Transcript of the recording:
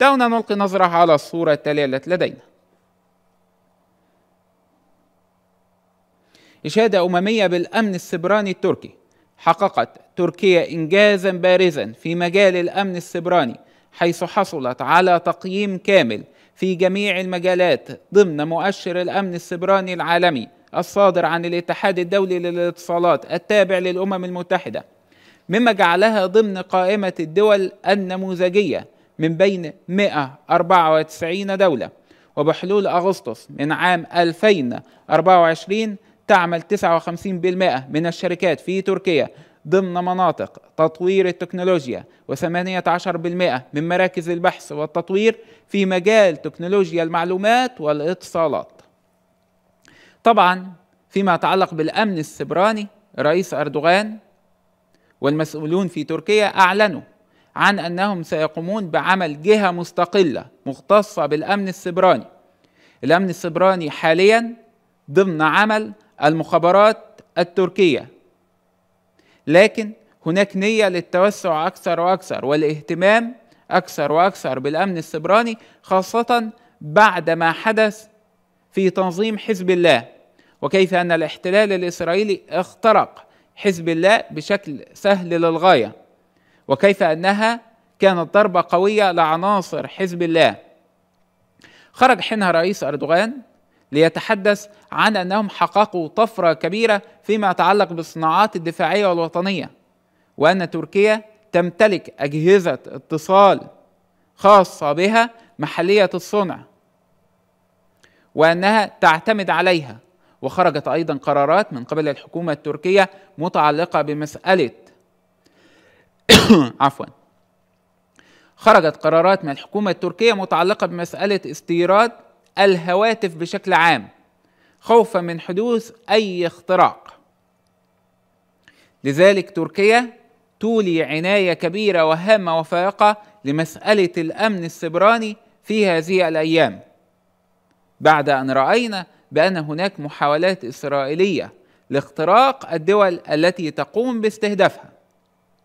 دعونا نلقي نظرة على الصورة التالية التي لدينا إشادة أممية بالأمن السبراني التركي حققت تركيا إنجازا بارزا في مجال الأمن السبراني حيث حصلت على تقييم كامل في جميع المجالات ضمن مؤشر الأمن السبراني العالمي الصادر عن الاتحاد الدولي للاتصالات التابع للأمم المتحدة مما جعلها ضمن قائمة الدول النموذجية من بين 194 دولة وبحلول أغسطس من عام 2024 تعمل 59% من الشركات في تركيا ضمن مناطق تطوير التكنولوجيا و18% من مراكز البحث والتطوير في مجال تكنولوجيا المعلومات والاتصالات طبعا فيما يتعلق بالأمن السبراني رئيس أردوغان والمسؤولون في تركيا أعلنوا عن انهم سيقومون بعمل جهه مستقله مختصه بالامن السبراني. الامن السبراني حاليا ضمن عمل المخابرات التركيه. لكن هناك نيه للتوسع اكثر واكثر والاهتمام اكثر واكثر بالامن السبراني خاصه بعد ما حدث في تنظيم حزب الله وكيف ان الاحتلال الاسرائيلي اخترق حزب الله بشكل سهل للغايه وكيف انها كانت ضربه قويه لعناصر حزب الله خرج حينها رئيس اردوغان ليتحدث عن انهم حققوا طفره كبيره فيما يتعلق بالصناعات الدفاعيه والوطنيه وان تركيا تمتلك اجهزه اتصال خاصه بها محليه الصنع وانها تعتمد عليها وخرجت ايضا قرارات من قبل الحكومه التركيه متعلقه بمساله عفوا خرجت قرارات من الحكومة التركية متعلقة بمسألة استيراد الهواتف بشكل عام خوفا من حدوث أي اختراق لذلك تركيا تولي عناية كبيرة وهامة وفائقة لمسألة الأمن السبراني في هذه الأيام بعد أن رأينا بأن هناك محاولات إسرائيلية لاختراق الدول التي تقوم باستهدافها